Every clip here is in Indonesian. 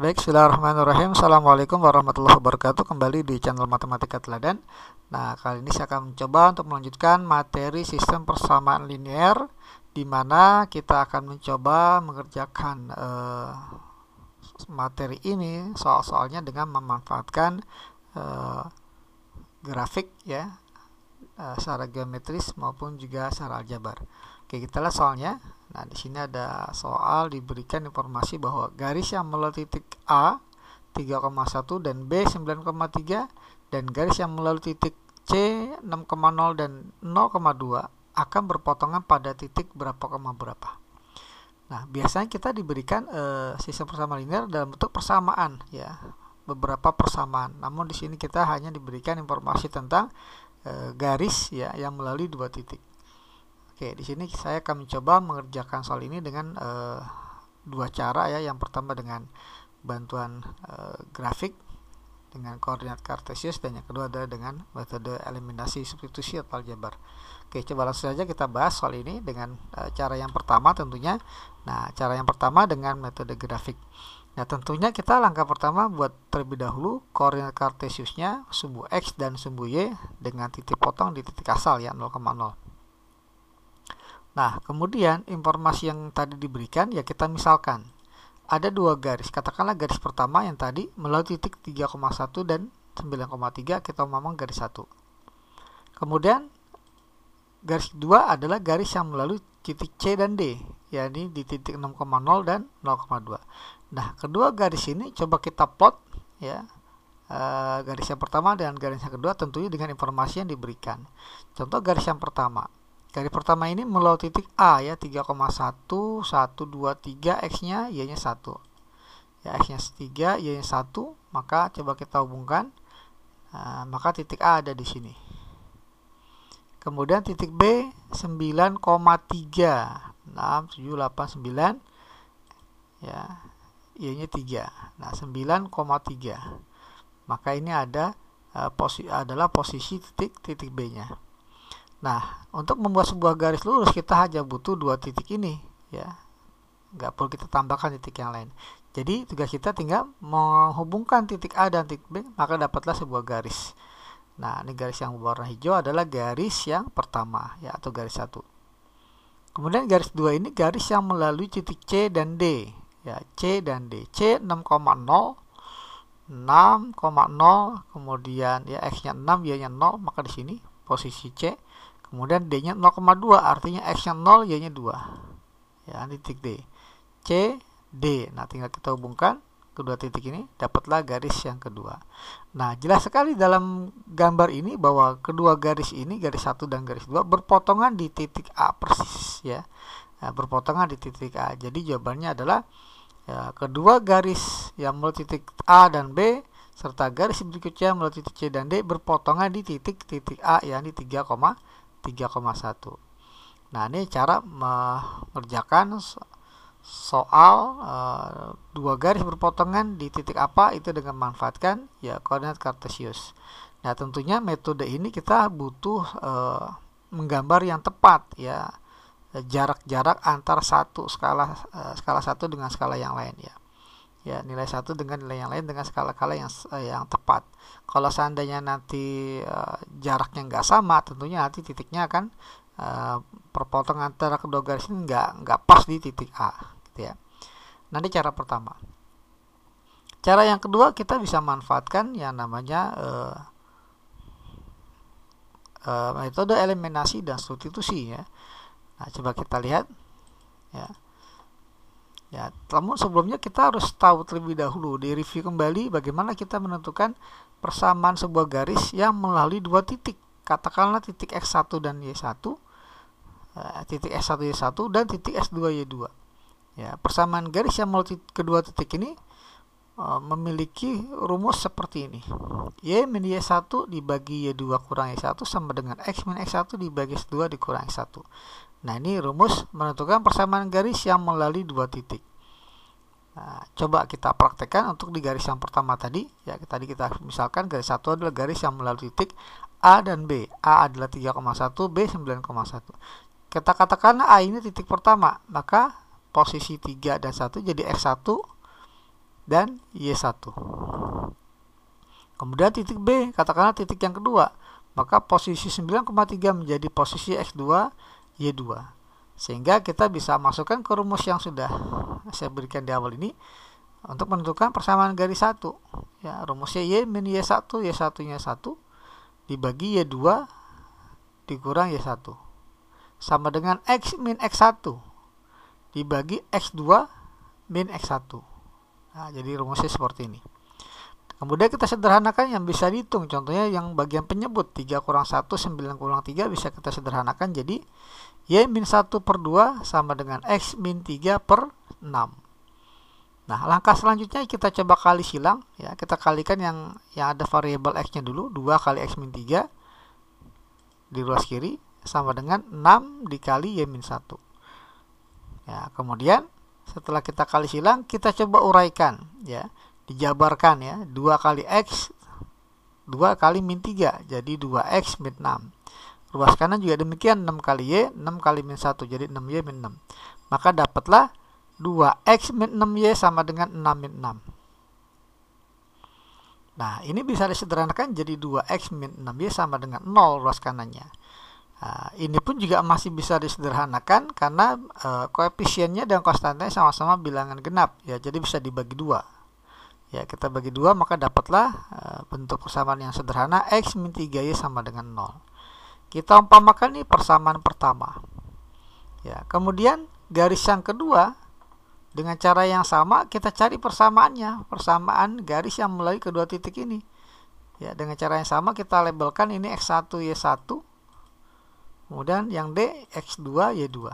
Baik, Bismillahirrahmanirrahim. Assalamualaikum warahmatullahi wabarakatuh. Kembali di channel Matematika Teladan. Nah, kali ini saya akan mencoba untuk melanjutkan materi sistem persamaan linear, di mana kita akan mencoba mengerjakan eh, materi ini soal-soalnya dengan memanfaatkan eh, grafik ya uh, secara geometris maupun juga secara aljabar. Oke, kita lihat soalnya. Nah, di sini ada soal diberikan informasi bahwa garis yang melalui titik A 3,1 dan B 9,3 dan garis yang melalui titik C 6,0 dan 0,2 akan berpotongan pada titik berapa koma berapa. Nah, biasanya kita diberikan uh, sistem persamaan linear dalam bentuk persamaan ya, beberapa persamaan. Namun di sini kita hanya diberikan informasi tentang Eh, garis ya yang melalui dua titik. Oke, di sini saya akan mencoba mengerjakan soal ini dengan e, dua cara ya. Yang pertama dengan bantuan e, grafik dengan koordinat kartesius dan yang kedua adalah dengan metode eliminasi substitusi atau aljabar. Oke, coba langsung saja kita bahas soal ini dengan e, cara yang pertama tentunya. Nah, cara yang pertama dengan metode grafik. Nah tentunya kita langkah pertama buat terlebih dahulu koordinat kartesiusnya sumbu X dan sumbu Y dengan titik potong di titik asal ya 0,0. Nah kemudian informasi yang tadi diberikan ya kita misalkan ada dua garis katakanlah garis pertama yang tadi melalui titik 3,1 dan 9,3 kita memang garis satu Kemudian garis kedua adalah garis yang melalui titik C dan D yakni di titik 6,0 dan 0,2. Nah, kedua garis ini coba kita plot ya. E, garis yang pertama dan garis yang kedua tentunya dengan informasi yang diberikan. Contoh garis yang pertama. Garis pertama ini melalui titik A ya 3,1 x-nya y-nya 1. Ya x-nya 3, y-nya 1, maka coba kita hubungkan e, maka titik A ada di sini. Kemudian titik B 6 7 8 9 ya i-nya 3. Nah, 9,3. Maka ini ada e, posi adalah posisi titik titik B-nya. Nah, untuk membuat sebuah garis lurus kita hanya butuh dua titik ini, ya. Nggak perlu kita tambahkan titik yang lain. Jadi tugas kita tinggal menghubungkan titik A dan titik B, maka dapatlah sebuah garis. Nah, ini garis yang berwarna hijau adalah garis yang pertama, ya atau garis satu. Kemudian garis 2 ini garis yang melalui titik C dan D. Ya, C dan D. C 6,0 6,0 kemudian ya x-nya 6, y-nya 0, maka di sini posisi C. Kemudian D-nya 0,2, artinya x-nya 0, y-nya 2. Ya, titik D. C, D. Nah, tinggal kita hubungkan kedua titik ini dapatlah garis yang kedua. Nah, jelas sekali dalam gambar ini bahwa kedua garis ini, garis satu dan garis dua berpotongan di titik A persis ya. Nah, berpotongan di titik A. Jadi jawabannya adalah ya, kedua garis yang melalui titik A dan B serta garis berikutnya melalui titik C dan D berpotongan di titik-titik A yang di 3,3,1. Nah, ini cara mengerjakan soal uh, dua garis berpotongan di titik apa itu dengan memanfaatkan ya koordinat kartesius. Nah tentunya metode ini kita butuh uh, menggambar yang tepat ya jarak-jarak antar satu skala uh, skala satu dengan skala yang lain ya ya hmm. nilai satu dengan nilai yang lain dengan skala-skala yang uh, yang tepat. Kalau seandainya nanti uh, jaraknya nggak sama, tentunya nanti titiknya akan uh, perpotongan antara kedua garis ini nggak nggak pas di titik A, gitu ya. Nanti cara pertama. Cara yang kedua kita bisa manfaatkan yang namanya uh, uh, metode eliminasi dan substitusi ya. Nah, coba kita lihat ya. Ya, namun sebelumnya kita harus tahu terlebih dahulu di review kembali bagaimana kita menentukan persamaan sebuah garis yang melalui dua titik. Katakanlah titik X1 dan Y1, eh, titik x 1 Y1 dan titik S2 Y2. Ya, persamaan garis yang melalui kedua titik ini eh, memiliki rumus seperti ini. Y min Y1 dibagi Y2 kurang Y1 sama dengan X min X1 dibagi X2 dikurang X1. Nah ini rumus menentukan persamaan garis yang melalui dua titik. Nah, coba kita praktekkan untuk di garis yang pertama tadi. Ya, tadi kita misalkan garis satu adalah garis yang melalui titik A dan B. A adalah 3,1, B 9,1. Kita katakan A ini titik pertama, maka posisi 3 dan 1 jadi X1 dan Y1. Kemudian titik B, katakanlah titik yang kedua, maka posisi 9,3 menjadi posisi X2, Y2 sehingga kita bisa masukkan ke rumus yang sudah saya berikan di awal ini untuk menentukan persamaan garis 1 ya rumusnya y min y1 y1 nya 1 dibagi y2 dikurang y1 sama dengan x min x1 dibagi x2 min x1 nah, jadi rumusnya seperti ini Kemudian kita sederhanakan yang bisa dihitung. Contohnya yang bagian penyebut 3 kurang 1, 9 kurang 3 bisa kita sederhanakan jadi Y min 1 per 2 sama dengan X min 3 per 6. Nah, langkah selanjutnya kita coba kali silang. ya Kita kalikan yang yang ada variabel X-nya dulu. 2 kali X min 3 di ruas kiri sama dengan 6 dikali Y min 1. Ya, kemudian setelah kita kali silang, kita coba uraikan. ya dijabarkan ya 2 kali X 2 kali min 3 jadi 2X min 6 ruas kanan juga demikian 6 kali Y 6 kali min 1 jadi 6Y min 6 maka dapatlah 2X min 6Y sama dengan 6 min 6 nah ini bisa disederhanakan jadi 2X min 6Y sama dengan 0 ruas kanannya Nah, ini pun juga masih bisa disederhanakan karena e, koefisiennya dan konstantanya sama-sama bilangan genap ya jadi bisa dibagi dua ya kita bagi dua maka dapatlah eh, bentuk persamaan yang sederhana x min 3y sama dengan 0 kita umpamakan ini persamaan pertama ya kemudian garis yang kedua dengan cara yang sama kita cari persamaannya persamaan garis yang melalui kedua titik ini ya dengan cara yang sama kita labelkan ini x1 y1 kemudian yang d x2 y2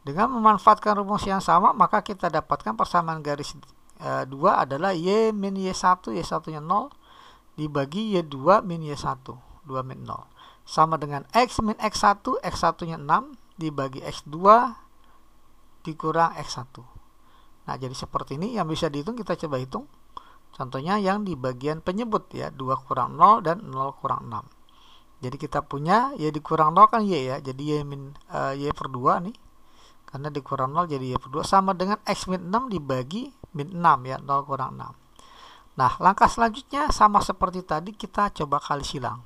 dengan memanfaatkan rumus yang sama maka kita dapatkan persamaan garis e, eh, 2 adalah Y min Y1, Y1 nya 0 dibagi Y2 min Y1, 2 min 0. Sama dengan X min X1, X1 nya 6 dibagi X2 dikurang X1. Nah, jadi seperti ini yang bisa dihitung kita coba hitung. Contohnya yang di bagian penyebut ya, 2 kurang 0 dan 0 kurang 6. Jadi kita punya Y dikurang 0 kan Y ya, jadi Y, min, uh, y per 2 nih. Karena dikurang 0 jadi Y per 2 sama dengan X min 6 dibagi min 6 ya 0 kurang 6 nah langkah selanjutnya sama seperti tadi kita coba kali silang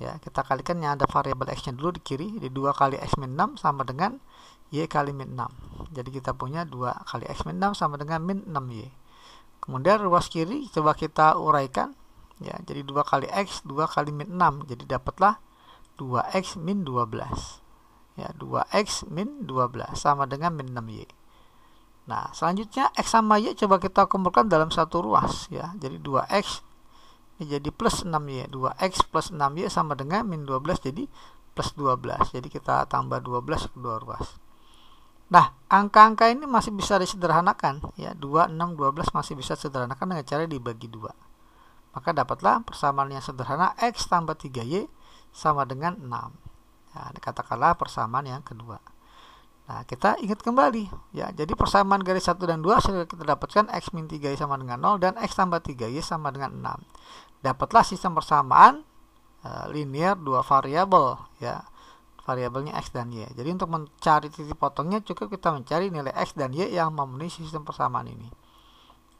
ya kita kalikan yang ada variabel x nya dulu di kiri di 2 kali x min 6 sama dengan y kali min 6 jadi kita punya 2 kali x min 6 sama dengan min 6y kemudian ruas kiri coba kita uraikan ya jadi 2 kali x 2 kali min 6 jadi dapatlah 2x min 12 ya 2x min 12 sama dengan min 6y Nah, selanjutnya X sama Y coba kita kumpulkan dalam satu ruas ya. Jadi 2X ini jadi plus 6Y. 2X plus 6Y sama dengan min 12 jadi plus 12. Jadi kita tambah 12 dua ruas. Nah, angka-angka ini masih bisa disederhanakan ya. 2, 6, 12 masih bisa sederhanakan dengan cara dibagi 2. Maka dapatlah persamaan yang sederhana X tambah 3Y sama dengan 6. Nah, katakanlah persamaan yang kedua. Nah, kita ingat kembali ya. Jadi persamaan garis 1 dan 2 sudah kita dapatkan x min 3y sama dengan 0 dan x tambah 3y sama dengan 6. Dapatlah sistem persamaan e, linear dua variabel ya. Variabelnya x dan y. Jadi untuk mencari titik potongnya cukup kita mencari nilai x dan y yang memenuhi sistem persamaan ini.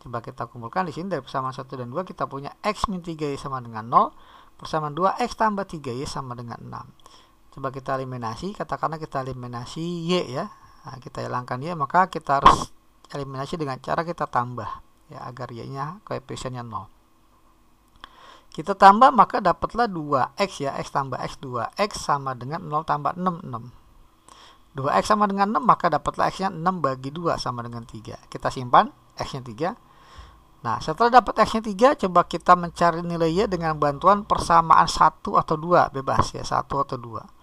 Coba kita kumpulkan di sini dari persamaan 1 dan 2 kita punya x min 3y sama dengan 0, persamaan 2 x tambah 3y sama dengan 6 coba kita eliminasi katakanlah kita eliminasi y ya nah, kita hilangkan y maka kita harus eliminasi dengan cara kita tambah ya agar y nya koefisiennya 0 kita tambah maka dapatlah 2x ya x tambah x 2x sama dengan 0 tambah 6 6 2x sama dengan 6 maka dapatlah x nya 6 bagi 2 sama dengan 3 kita simpan x nya 3 nah setelah dapat x nya 3 coba kita mencari nilai y dengan bantuan persamaan 1 atau 2 bebas ya 1 atau 2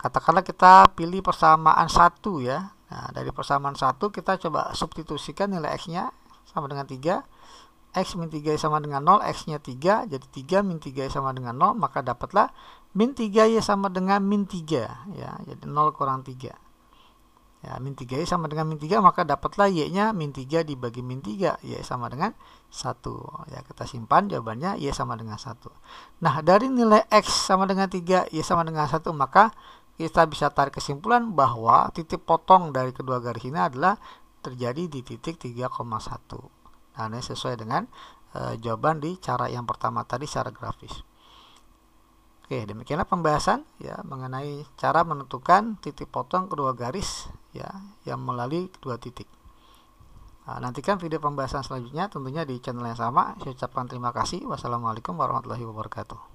katakanlah kita pilih persamaan satu ya nah, dari persamaan satu kita coba substitusikan nilai x nya sama dengan 3 x min 3 y sama dengan 0 x nya 3 jadi 3 min 3 y sama dengan 0 maka dapatlah min 3 y sama dengan min 3 ya jadi 0 kurang 3 Ya, min 3Y sama dengan min 3, maka dapatlah Y-nya min 3 dibagi min 3. Y sama dengan 1. Ya, kita simpan jawabannya Y sama dengan 1. Nah, dari nilai X sama dengan 3, Y sama dengan 1, maka kita bisa tarik kesimpulan bahwa titik potong dari kedua garis ini adalah terjadi di titik 3,1. Nah, ini sesuai dengan e, jawaban di cara yang pertama tadi secara grafis. Oke, demikianlah pembahasan ya mengenai cara menentukan titik potong kedua garis ya yang melalui kedua titik. Nah, nantikan video pembahasan selanjutnya tentunya di channel yang sama. Saya ucapkan terima kasih. Wassalamualaikum warahmatullahi wabarakatuh.